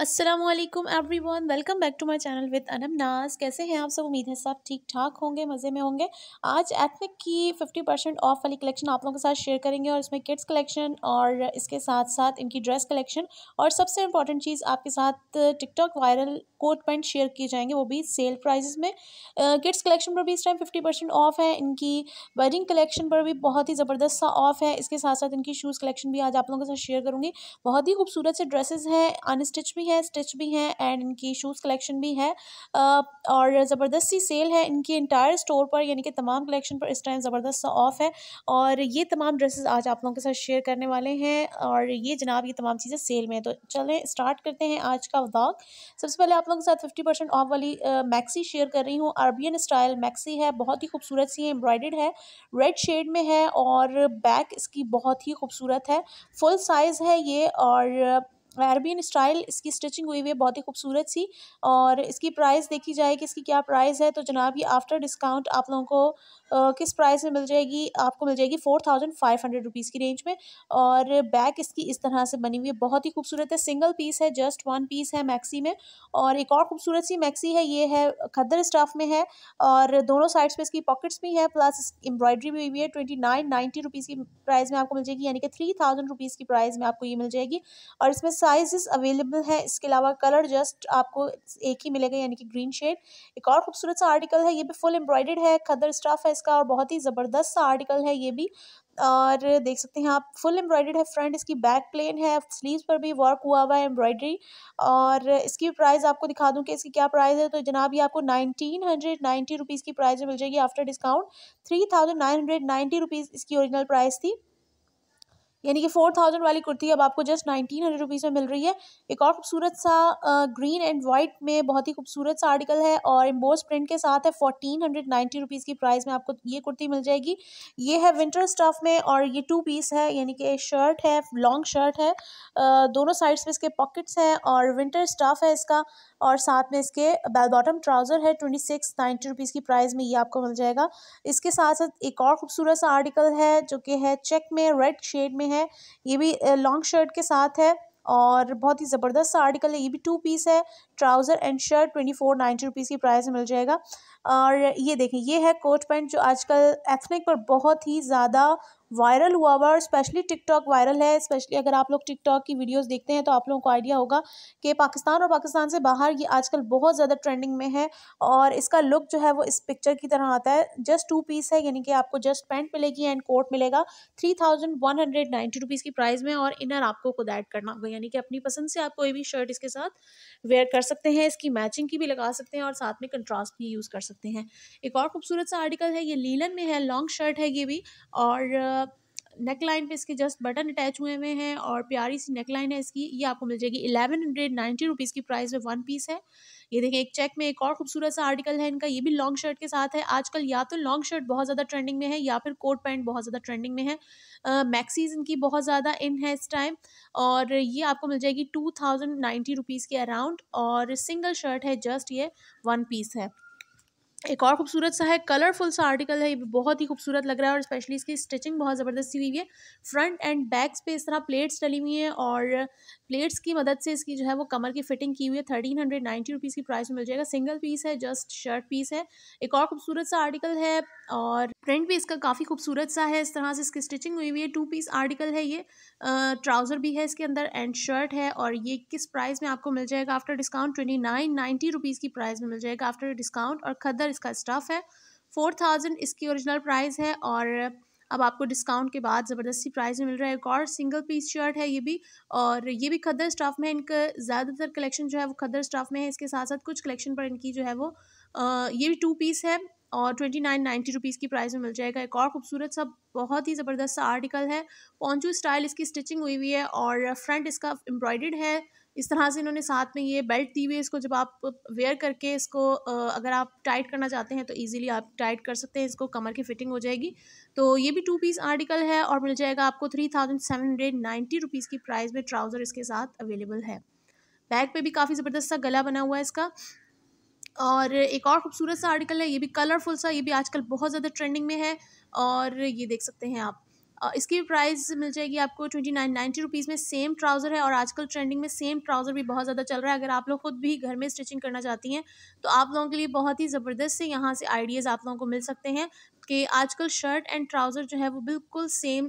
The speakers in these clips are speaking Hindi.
Aslam every one welcome back to my channel with Anam Naz कैसे हैं आप सब उम्मीद है सब ठीक ठाक होंगे मज़े में होंगे आज एथनिक की 50 परसेंट ऑफ वाली कलेक्शन आप लोगों के साथ शेयर करेंगे और इसमें किड्स कलेक्शन और इसके साथ साथ इनकी ड्रेस कलेक्शन और सबसे इंपॉर्टेंट चीज़ आपके साथ TikTok viral coat pant share किए जाएंगे वो भी सेल प्राइजेस में किड्स कलेक्शन पर भी इस टाइम फिफ्टी परसेंट ऑफ है इनकी वेडिंग कलेक्शन पर भी बहुत ही ज़बरदस्त सा ऑफ है इसके साथ साथ इनकी शूज़ कलेक्शन भी आज आप लोगों के साथ शेयर करूँगी बहुत ही खूबसूरत से ड्रेसेज हैं अनस्टिच भी है स्टिच भी हैं एंड इनकी शूज़ कलेक्शन भी है और ज़बरदस्त सी सेल है इनकी इंटायर स्टोर पर यानी कि तमाम कलेक्शन पर इस टाइम ज़बरदस्त ऑफ़ है और ये तमाम ड्रेसेस आज आप लोगों के साथ शेयर करने वाले हैं और ये जनाब ये तमाम चीज़ें सेल में हैं तो चलें स्टार्ट करते हैं आज का व्लॉग सबसे पहले आप लोगों के साथ फिफ्टी परसेंट ऑफ वाली मैक्सी शेयर कर रही हूँ अरबियन स्टाइल मैक्सी है बहुत ही खूबसूरत सी है एम्ब्रॉयड है रेड शेड में है और बैक इसकी बहुत ही खूबसूरत है फुल साइज़ है ये और अरबियन स्टाइल इसकी स्टिचिंग हुई हुई है बहुत ही खूबसूरत सी और इसकी प्राइस देखी जाए कि इसकी क्या प्राइस है तो जनाब ये आफ्टर डिस्काउंट आप लोगों को आ, किस प्राइस में मिल जाएगी आपको मिल जाएगी four thousand five hundred rupees की रेंज में और बैक इसकी इस तरह से बनी हुई है बहुत ही खूबसूरत है सिंगल पीस है जस्ट वन पीस है मैक्सी में और एक और खूबसूरत सी मैक्सी है ये है खद्दर स्टाफ में है और दोनों साइड्स पर इसकी पॉकेट्स भी है प्लस एम्ब्रॉयडरी भी हुई है ट्वेंटी नाइन नाइन्टी रुपीज़ की प्राइस में आपको मिल जाएगी यानी कि थ्री थाउजेंड रुपीज़ की प्राइस में आपको ये मिल जाएगी और इसमें साइजेस अवेलेबल हैं इसके अलावा कलर जस्ट आपको एक ही मिलेगा यानी कि ग्रीन शेड एक और खूबसूरत सा आर्टिकल है ये भी फुल एम्ब्रॉयडेड है खदर स्टाफ है इसका और बहुत ही ज़बरदस्त सा आर्टिकल है ये भी और देख सकते हैं आप फुल एम्ब्रॉयडर्ड है फ्रंट इसकी बैक प्लेन है स्लीव्स पर भी वर्क हुआ हुआ है एम्ब्रॉयडरी और इसकी प्राइस आपको दिखा दूं कि इसकी क्या प्राइस है तो जनाब ये आपको नाइनटीन हंड्रेड नाइन्टी रुपीज़ की प्राइस मिल जाएगी after discount three thousand nine hundred ninety rupees इसकी ओरिजिनल प्राइस थी यानी कि फोर थाउजेंड वाली कुर्ती अब आपको जस्ट नाइनटीन हंड्रेड रुपीज़ में मिल रही है एक और खूबसूरत सा ग्रीन एंड वाइट में बहुत ही खूबसूरत सा आर्टिकल है और एम्बोस प्रिंट के साथ है फोर्टीन हंड्रेड नाइन्टी रुपीज़ की प्राइस में आपको ये कुर्ती मिल जाएगी ये है विंटर स्टफ में और ये टू पीस है यानी कि शर्ट है लॉन्ग शर्ट है दोनों साइड्स में इसके पॉकेट्स हैं और विंटर स्टफ है इसका और साथ में इसके बेल बॉटम ट्राउज़र है ट्वेंटी सिक्स नाइन्टी रुपीज़ की प्राइस में ये आपको मिल जाएगा इसके साथ साथ एक और खूबसूरत सा आर्टिकल है जो कि है चेक में रेड शेड में हैं ये भी लॉन्ग शर्ट के साथ है और बहुत ही ज़बरदस्त सा आर्टिकल है ये भी टू पीस है trouser and shirt twenty four ninety rupees की प्राइस में मिल जाएगा और ये देखें ये है कोट पैंट जो आजकल एथनिक पर बहुत ही ज़्यादा वायरल हुआ हुआ और स्पेशली टिकटॉक वायरल है स्पेशली अगर आप लोग टिकटॉक की वीडियोस देखते हैं तो आप लोगों को आइडिया होगा कि पाकिस्तान और पाकिस्तान से बाहर ये आजकल बहुत ज़्यादा ट्रेंडिंग में है और इसका लुक जो है वो इस पिक्चर की तरह आता है जस्ट टू पीस है यानी कि आपको जस्ट पैंट मिलेगी एंड कोट मिलेगा three thousand one hundred ninety rupees की प्राइस में और इनर आपको खुद ऐड करना होगा यानी कि अपनी पसंद से आप कोई भी शर्ट इसके साथ वेयर कर सकते हैं इसकी मैचिंग की भी लगा सकते हैं और साथ में कंट्रास्ट भी यूज़ कर सकते हैं एक और खूबसूरत सा आर्टिकल है ये लीलन में है लॉन्ग शर्ट है ये भी और नेक लाइन पे इसके जस्ट बटन अटैच हुए हुए हैं और प्यारी सी नेक लाइन है इसकी ये आपको मिल जाएगी इलेवन हंड्रेड नाइन्टी रुपीज़ की प्राइस में वन पीस है ये देखें एक चेक में एक और खूबसूरत सा आर्टिकल है इनका ये भी लॉन्ग शर्ट के साथ है आजकल या तो लॉन्ग शर्ट बहुत ज़्यादा ट्रेंडिंग में है या फिर कोट पैंट बहुत ज़्यादा ट्रेंडिंग में है मैक्सीज इनकी बहुत ज़्यादा इन है इस टाइम और ये आपको मिल जाएगी टू थाउजेंड नाइन्टी रुपीज़ के अराउंड और सिंगल शर्ट है जस्ट ये वन पीस है एक और खूबसूरत सा है कलरफुल सा आर्टिकल है ये बहुत ही खूबसूरत लग रहा है और स्पेशली इसकी स्टिचिंग बहुत ज़बरदस्त हुई है फ्रंट एंड बैक्स पे इस तरह प्लेट्स डली हुई हैं और प्लेट्स की मदद से इसकी जो है वो कमर की फिटिंग की हुई है थर्टीन हंड्रेड नाइन्टी रुपीज़ की प्राइस में मिल जाएगा सिंगल पीस है जस्ट शर्ट पीस है एक और खूबसूरत सा आर्टिकल है और प्रिंट भी इसका काफ़ी खूबसूरत सा है इस तरह से इसकी स्टिचिंग हुई हुई है टू पीस आर्टिकल है ये ट्राउज़र भी है इसके अंदर एंड शर्ट है और ये किस प्राइस में आपको मिल जाएगा after discount twenty nine ninety rupees की प्राइस में मिल जाएगा आफ्टर डिस्काउंट और खदर हज़ार इसका स्टाफ है फोर थाउजेंड इसकी ओरिजिनल प्राइस है और अब आपको डिस्काउंट के बाद ज़बरदस्ती प्राइस में मिल रहा है एक और सिंगल पीस शर्ट है ये भी और ये भी खदर स्टाफ में इनका ज़्यादातर कलेक्शन जो है वो खदर स्टाफ में है इसके साथ साथ कुछ कलेक्शन पर इनकी जो है वो आ, ये भी टू पीस है और ट्वेंटी नाइन नाइन्टी रुपीज़ की प्राइस में मिल जाएगा एक और खूबसूरत सा बहुत ही ज़बरदस्त सा आर्टिकल है पॉन्चू स्टाइल इसकी स्टिचिंग हुई हुई है और फ्रंट इसका एम्ब्रॉयडर्ड है इस तरह से इन्होंने साथ में ये बेल्ट दी हुई है इसको जब आप वेयर करके इसको अगर आप टाइट करना चाहते हैं तो ईजिली आप टाइट कर सकते हैं इसको कमर की फिटिंग हो जाएगी तो ये भी टू पीस आर्टिकल है और मिल जाएगा आपको three thousand seven hundred ninety rupees की प्राइस में ट्राउज़र इसके साथ अवेलेबल है बैग पे भी काफ़ी ज़बरदस्त सा गला बना हुआ है इसका और एक और ख़ूबसूरत सा आर्टिकल है ये भी कलरफुल सा ये भी आजकल बहुत ज़्यादा ट्रेंडिंग में है और ये देख सकते हैं आप इसकी प्राइस मिल जाएगी आपको ट्वेंटी नाइन नाइन्टी रुपीज़ में सेम ट्राउज़र है और आजकल ट्रेंडिंग में सेम ट्राउज़र भी बहुत ज़्यादा चल रहा है अगर आप लोग खुद भी घर में स्टिचिंग करना चाहती हैं तो आप लोगों के लिए बहुत ही ज़बरदस्त से यहाँ से आइडियाज़ आप लोगों को मिल सकते हैं कि आजकल शर्ट एंड ट्राउज़र जो है वो बिल्कुल सेम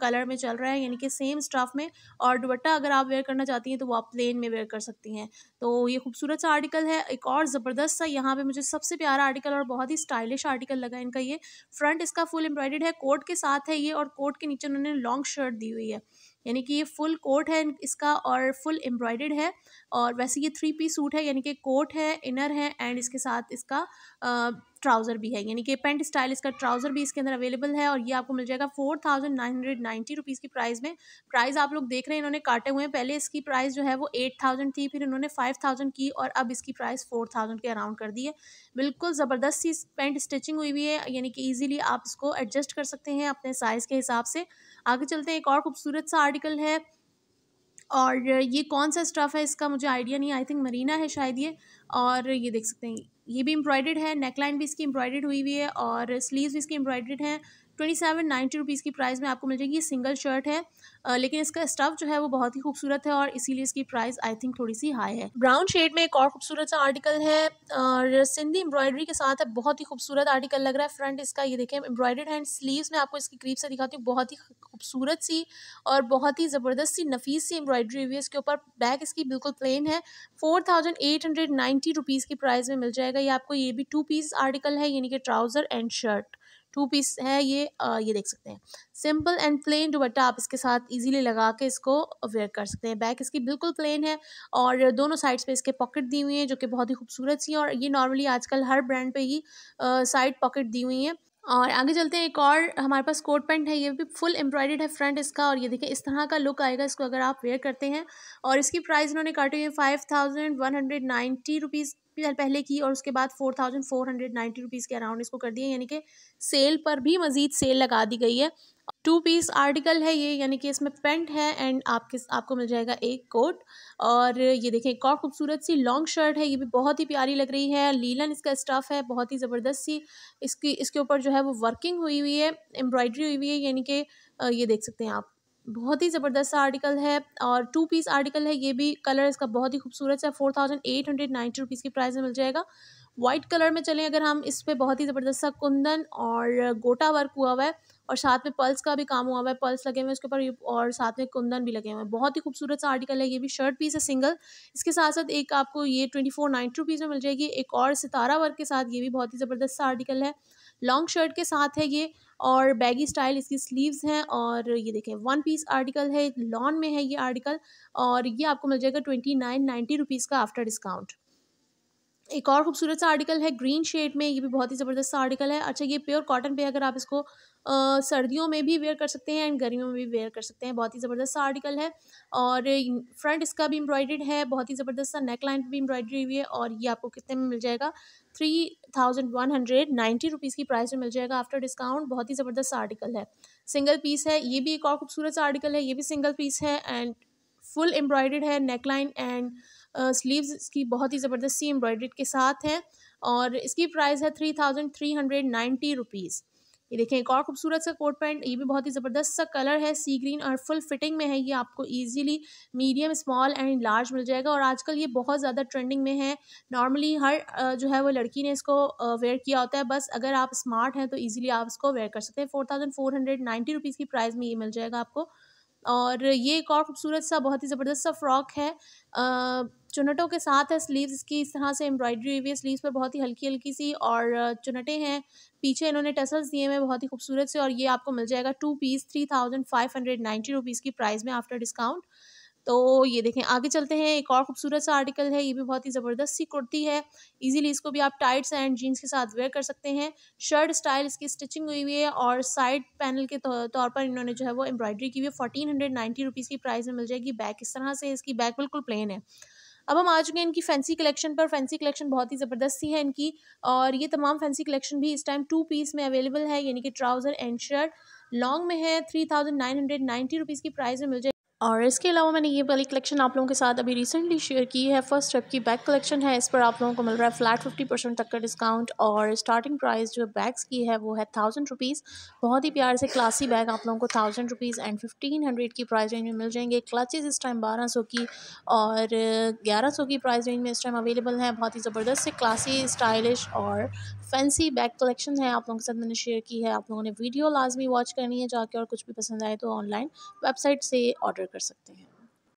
कलर में चल रहा है यानी कि सेम स्टाफ में और दुपट्टा अगर आप वेयर करना चाहती हैं तो वो आप प्लेन में वेयर कर सकती हैं तो ये खूबसूरत सा आर्टिकल है एक और ज़बरदस्त सा यहाँ पे मुझे सबसे प्यारा आर्टिकल और बहुत ही स्टाइलिश आर्टिकल लगा इनका ये फ्रंट इसका फुल एम्ब्रॉयडेड है कोट के साथ है ये और कोट के नीचे उन्होंने लॉन्ग शर्ट दी हुई है यानी कि ये फुल कोट है इसका और फुल एम्ब्रॉयडेड है और वैसे ये थ्री पीस सूट है यानी कि कोट है इनर है एंड इसके साथ इसका आ, ट्राउज़र भी है यानी कि पेंट स्टाइल इसका ट्राउज़र भी इसके अंदर अवेलेबल है और ये आपको मिल जाएगा four thousand nine hundred ninety rupees की प्राइस में प्राइस आप लोग देख रहे हैं इन्होंने काटे हुए हैं पहले इसकी प्राइस जो है वो एट थाउजेंड थी फिर इन्होंने फाइव थाउजेंड की और अब इसकी प्राइस फोर थाउजेंड के अराउंड कर दी है बिल्कुल ज़बरदस्त सी पेंट स्टिचिंग हुई हुई है यानी कि ईजिली आप इसको एडजस्ट कर सकते हैं अपने साइज़ के हिसाब से आगे चलते हैं एक और खूबसूरत सा आर्टिकल है और ये कौन सा स्टफ़ है इसका मुझे आइडिया नहीं आई थिंक मरीना है शायद ये और ये देख सकते हैं ये भी एम्ब्रॉयडेड है नेकलाइन भी इसकी एम्ब्रॉयडेड हुई हुई है और स्लीव्स भी इसकी एम्ब्रॉयडेड हैं ट्वेंटी सेवन नाइन्टी रुपीज़ की प्राइस में आपको मिल जाएगी ये सिंगल शर्ट है आ, लेकिन इसका स्टफ जो है वो बहुत ही खूबसूरत है और इसीलिए इसकी प्राइस आई थिंक थोड़ी सी हाई है ब्राउन शेड में एक और खूबसूरत सा आर्टिकल है और सिंधी एम्ब्रॉयडरी के साथ है बहुत ही खूबसूरत आर्टिकल लग रहा है फ्रंट इसका ये देखें एम्ब्रॉयडेड हैंड स्लीव्स में आपको इसकी क्रीप से दिखाती हूँ बहुत ही खूबसूरत सी और बहुत ही ज़बरदस्त सी नफीस सी एम्ब्रॉयडरी हुई है इसके ऊपर बैक इसकी बिल्कुल प्लेन है फोर नाइन्टी रुपीज़ की प्राइस में मिल जाएगा ये आपको ये भी टू पीस आर्टिकल है यानी कि trouser and shirt two piece है ये आ, ये देख सकते हैं सिंपल एंड प्लेन बट्टा आप इसके साथ इजीली लगा के इसको वेयर कर सकते हैं बैक इसकी बिल्कुल प्लेन है और दोनों साइड्स पे इसके पॉकेट दी हुई हैं जो कि बहुत ही खूबसूरत सी हैं और ये नॉर्मली आजकल हर ब्रांड पे ही साइड पॉकेट दी हुई हैं और आगे चलते हैं एक और हमारे पास कोट पैंट है ये भी फुल एम्ब्रॉयडेड है फ्रंट इसका और ये देखिए इस तरह का लुक आएगा इसको अगर आप वेयर करते हैं और इसकी प्राइस इन्होंने काटी है five thousand one hundred ninety rupees पहले की और उसके बाद four thousand four hundred ninety rupees के अराउंड इसको कर दिए यानी कि सेल पर भी मज़ीद सेल लगा दी गई है टू पीस आर्टिकल है ये यानी कि इसमें पेंट है एंड आपके आपको मिल जाएगा एक कोट और ये देखें एक और खूबसूरत सी लॉन्ग शर्ट है ये भी बहुत ही प्यारी लग रही है लीलन इसका स्टफ़ है बहुत ही ज़बरदस्त सी इसकी इसके ऊपर जो है वो वर्किंग हुई हुई है एम्ब्रॉयडरी हुई हुई है यानी कि ये देख सकते हैं आप बहुत ही ज़बरदस्त सा आर्टिकल है और टू पीस आर्टिकल है ये भी कलर इसका बहुत ही खूबसूरत सा four thousand eight hundred ninety rupees की प्राइस में मिल जाएगा वाइट कलर में चलें अगर हम इस पर बहुत ही ज़बरदस्त सा कुंदन और गोटा वर्क हुआ हुआ है और साथ में पल्स का भी काम हुआ हुआ है पल्स लगे हुए हैं उसके ऊपर और साथ में कुंदन भी लगे हुए हैं बहुत ही खूबसूरत सा आर्टिकल है ये भी शर्ट पीस है सिंगल इसके साथ साथ एक आपको ये ट्वेंटी फोर नाइन्टी रुपीज़ में मिल जाएगी एक और सितारा वर्क के साथ ये भी बहुत ही ज़बरदस्त सा आर्टिकल है लॉन्ग शर्ट के साथ है ये और बैगी स्टाइल इसकी स्लीव्स हैं और ये देखें वन पीस आर्टिकल है लॉन में है ये आर्टिकल और ये आपको मिल जाएगा ट्वेंटी नाइन नाइन्टी रुपीज़ का आफ्टर डिस्काउंट एक और खूबसूरत सा आर्टिकल है ग्रीन शेड में ये भी बहुत ही ज़बरदस्त सा आर्टिकल है अच्छा ये प्योर कॉटन पे अगर आप इसको आ, सर्दियों में भी वेयर कर सकते हैं एंड गर्मियों में भी वेयर कर सकते हैं बहुत ही ज़बरदस्त सा आर्टिकल है और फ्रंट इसका भी एम्ब्रॉयड है बहुत ही ज़बरदस्त सा नेक लाइन पर भी एम्ब्रॉयडरी हुई है और ये आपको कितने में मिल जाएगा three thousand one hundred ninety rupees की प्राइस में मिल जाएगा आफ्टर डिस्काउंट बहुत ही ज़बरदस्त सा आर्टिकल है सिंगल पीस है ये भी एक और खूबसूरत सा आर्टिकल है ये भी सिंगल पीस है एंड फुल एम्ब्रॉयड है नेक लाइन एंड स्लीव्स इसकी बहुत ही सी एम्ब्रॉयड्री के साथ है और इसकी प्राइस है three thousand three hundred ninety rupees ये देखें एक और खूबसूरत सा कोट पैंट ये भी बहुत ही ज़बरदस्त सा कलर है सी ग्रीन और फुल फिटिंग में है ये आपको easily medium small and large मिल जाएगा और आजकल ये बहुत ज़्यादा ट्रेंडिंग में है नॉर्मली हर जो है वो लड़की ने इसको वेयर किया होता है बस अगर आप स्मार्ट हैं तो ईजिली आप इसको वेयर कर सकते हैं four thousand four hundred ninety rupees की प्राइस में ये मिल जाएगा आपको और ये एक और खूबसूरत सा बहुत ही ज़बरदस्त सा फ्रॉक है आ, चुनटों के साथ है स्लीव्स की इस तरह से एम्ब्रॉयडरी हुई है स्लीव्स पर बहुत ही हल्की हल्की सी और चुनटे हैं पीछे इन्होंने टसल्स दिए हुए बहुत ही खूबसूरत से और ये आपको मिल जाएगा two piece three thousand five hundred ninety rupees की प्राइस में आफ्टर डिस्काउंट तो ये देखें आगे चलते हैं एक और खूबसूरत सा आर्टिकल है ये भी बहुत ही ज़बरदस्त सी कुर्ती है इजीली इसको भी आप टाइट्स एंड जीन्स के साथ वेयर कर सकते हैं शर्ट स्टाइल इसकी स्टिचिंग हुई हुई है और साइड पैनल के तौर पर इन्होंने जो है वो एम्ब्रॉयडरी की हुई है फोर्टीन हंड्रेड नाइन्टी रुपीज़ की प्राइस में मिल जाएगी बैक इस तरह से इसकी बैक बिल्कुल प्लेन है अब हम आ चुके हैं इनकी फैंसी कलेक्शन पर फैंसी कलेक्शन बहुत ही ज़बरदस्त सी है इनकी और ये तमाम फैंसी कलेक्शन भी इस टाइम टू पीस में अवेलेबल है यानी कि ट्राउज़र एंड शर्ट लॉन्ग में है three thousand nine hundred ninety rupees की प्राइस में मिल जाए और इसके अलावा मैंने ये वाली कलेक्शन आप लोगों के साथ अभी रिसेंटली शेयर की है फर्स्ट स्टेप की बैग कलेक्शन है इस पर आप लोगों को मिल रहा है फ्लैट फिफ्टी परसेंट तक का डिस्काउंट और स्टार्टिंग प्राइस जो बैग्स की है वो है थाउजेंड रुपीज़ बहुत ही प्यार से क्लासी बैग आप लोगों को thousand rupees and fifteen hundred की प्राइस रेंज में मिल जाएंगे क्लचेज़ इस टाइम बारह सौ की और ग्यारह सौ की प्राइस रेंज में इस टाइम अवेलेबल हैं बहुत ही ज़बरदस्त से क्लासी स्टाइलिश और फैंसी बैग कलेक्शन है आप लोगों के साथ मैंने शेयर की है आप लोगों ने वीडियो लाजमी वॉच करनी है जाके और कुछ भी पसंद आए तो ऑनलाइन वेबसाइट से ऑर्डर कर सकते हैं